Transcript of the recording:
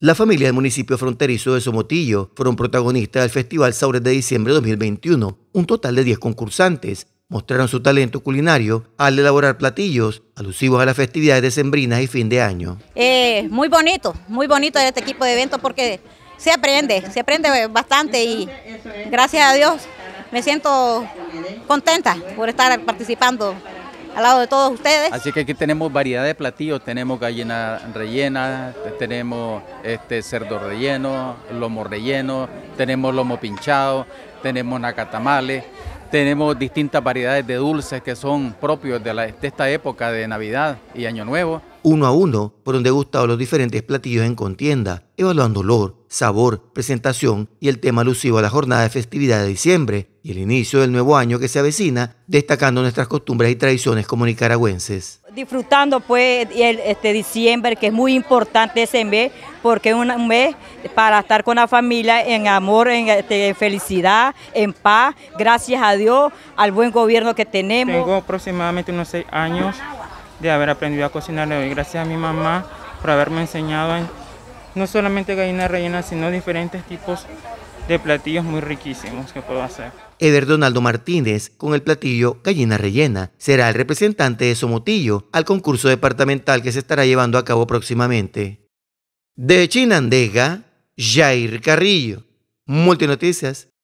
La familia del municipio fronterizo de Somotillo fueron protagonistas del Festival Saures de diciembre 2021. Un total de 10 concursantes mostraron su talento culinario al elaborar platillos alusivos a las festividades decembrinas y fin de año. Eh, muy bonito, muy bonito este equipo de eventos porque se aprende, se aprende bastante y gracias a Dios me siento contenta por estar participando al lado de todos ustedes. Así que aquí tenemos variedad de platillos, tenemos gallina rellenas... tenemos este cerdo relleno, lomo relleno, tenemos lomo pinchado, tenemos nacatamales, tenemos distintas variedades de dulces que son propios de esta época de Navidad y Año Nuevo uno a uno por he gustado los diferentes platillos en contienda, evaluando olor, sabor, presentación y el tema alusivo a la jornada de festividad de diciembre y el inicio del nuevo año que se avecina, destacando nuestras costumbres y tradiciones como nicaragüenses. Disfrutando pues este diciembre, que es muy importante ese mes, porque es un mes para estar con la familia en amor, en, este, felicidad, en paz, gracias a Dios, al buen gobierno que tenemos. Tengo aproximadamente unos seis años de haber aprendido a cocinar. hoy, gracias a mi mamá por haberme enseñado no solamente gallina rellena, sino diferentes tipos de platillos muy riquísimos que puedo hacer. Eder Donaldo Martínez, con el platillo Gallina Rellena, será el representante de Somotillo al concurso departamental que se estará llevando a cabo próximamente. De Chinandega, Jair Carrillo, Multinoticias.